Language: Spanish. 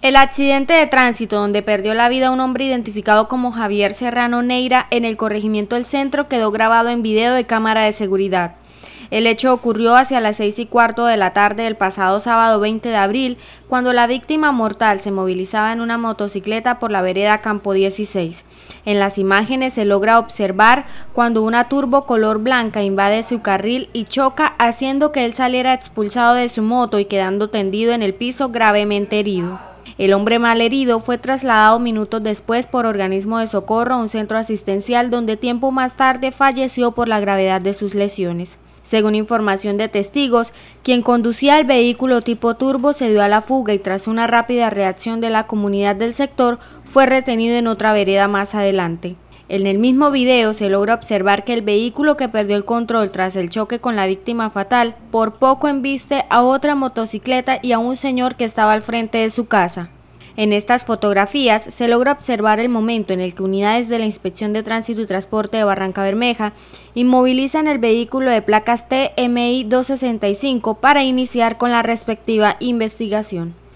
El accidente de tránsito donde perdió la vida un hombre identificado como Javier Serrano Neira en el corregimiento del centro quedó grabado en video de cámara de seguridad. El hecho ocurrió hacia las 6 y cuarto de la tarde del pasado sábado 20 de abril, cuando la víctima mortal se movilizaba en una motocicleta por la vereda Campo 16. En las imágenes se logra observar cuando una turbo color blanca invade su carril y choca, haciendo que él saliera expulsado de su moto y quedando tendido en el piso gravemente herido. El hombre malherido fue trasladado minutos después por organismo de socorro a un centro asistencial donde tiempo más tarde falleció por la gravedad de sus lesiones. Según información de testigos, quien conducía el vehículo tipo turbo se dio a la fuga y tras una rápida reacción de la comunidad del sector fue retenido en otra vereda más adelante. En el mismo video se logra observar que el vehículo que perdió el control tras el choque con la víctima fatal por poco embiste a otra motocicleta y a un señor que estaba al frente de su casa. En estas fotografías se logra observar el momento en el que unidades de la Inspección de Tránsito y Transporte de Barranca Bermeja inmovilizan el vehículo de placas TMI 265 para iniciar con la respectiva investigación.